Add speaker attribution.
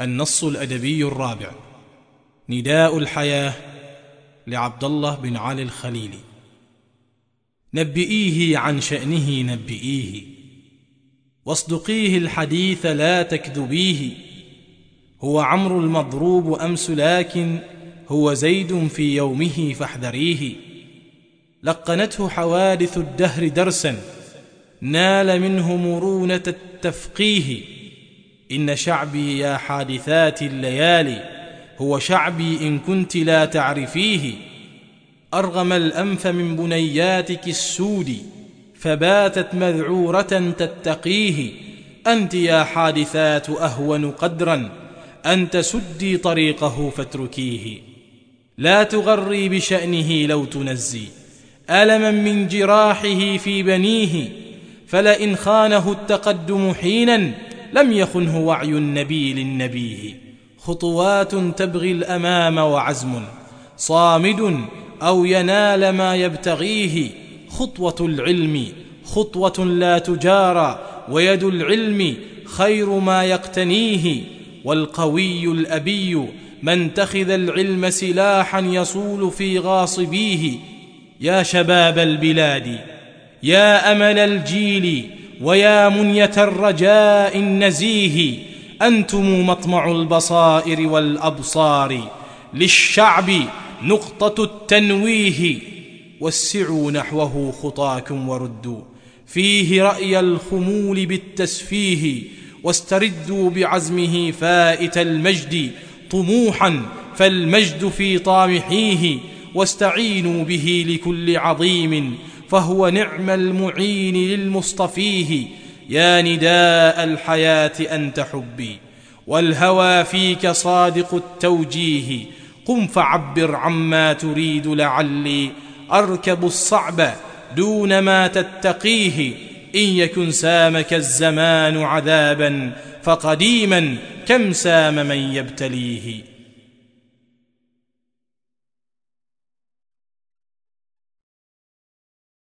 Speaker 1: النص الأدبي الرابع نداء الحياة لعبد الله بن علي الخليلي نبئيه عن شأنه نبئيه واصدقيه الحديث لا تكذبيه هو عمرو المضروب أمس لكن هو زيد في يومه فاحذريه لقنته حوادث الدهر درسا نال منه مرونة التفقيه إن شعبي يا حادثات الليالي هو شعبي إن كنت لا تعرفيه أرغم الأنف من بنياتك السود فباتت مذعورة تتقيه أنت يا حادثات أهون قدرا أن تسدي طريقه فاتركيه لا تغري بشأنه لو تنزي ألما من جراحه في بنيه فلئن خانه التقدم حيناً لم يخنه وعي النبي للنبيه خطوات تبغي الامام وعزم صامد او ينال ما يبتغيه خطوه العلم خطوه لا تجارى ويد العلم خير ما يقتنيه والقوي الابي من تخذ العلم سلاحا يصول في غاصبيه يا شباب البلاد يا امل الجيل ويا منية الرجاء النزيه أنتم مطمع البصائر والأبصار للشعب نقطة التنويه وسعوا نحوه خطاكم وردوا فيه رأي الخمول بالتسفيه واستردوا بعزمه فائت المجد طموحا فالمجد في طامحيه واستعينوا به لكل عظيم فهو نعم المعين للمصطفيه يا نداء الحياة أنت حبي والهوى فيك صادق التوجيه قم فعبر عما تريد لعلي أركب الصعب دون ما تتقيه إن يكن سامك الزمان عذابا فقديما كم سام من يبتليه